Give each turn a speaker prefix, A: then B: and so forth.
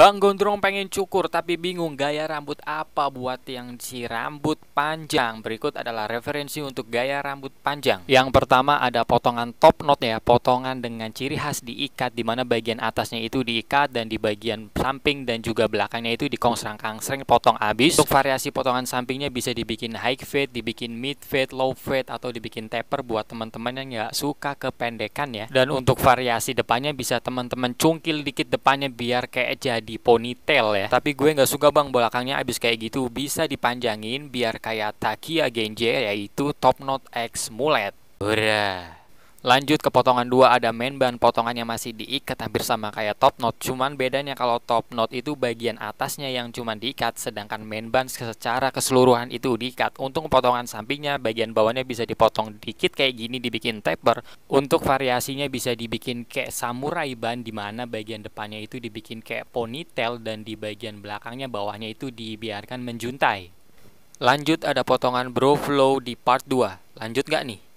A: Bang Gondrong pengen cukur tapi bingung gaya rambut apa buat yang si rambut panjang. Berikut adalah referensi untuk gaya rambut panjang. Yang pertama ada potongan top knot ya, potongan dengan ciri khas diikat di mana bagian atasnya itu diikat dan di bagian samping dan juga belakangnya itu dikongsrang sering potong abis Untuk variasi potongan sampingnya bisa dibikin high fade, dibikin mid fade, low fade atau dibikin taper buat teman-teman yang gak suka kependekan ya. Dan untuk variasi depannya bisa teman-teman cungkil dikit depannya biar kayak jadi di ponytail ya. Tapi gue nggak suka bang belakangnya abis kayak gitu bisa dipanjangin biar kayak Takia Genje yaitu top knot X mullet. Hurrah. Lanjut ke potongan 2 ada main ban potongannya masih diikat hampir sama kayak top knot cuman bedanya kalau top knot itu bagian atasnya yang cuman diikat sedangkan main ban secara keseluruhan itu diikat. Untuk potongan sampingnya bagian bawahnya bisa dipotong dikit kayak gini dibikin taper. Untuk variasinya bisa dibikin kayak samurai ban Dimana bagian depannya itu dibikin kayak ponytail dan di bagian belakangnya bawahnya itu dibiarkan menjuntai. Lanjut ada potongan bro flow di part 2. Lanjut gak nih?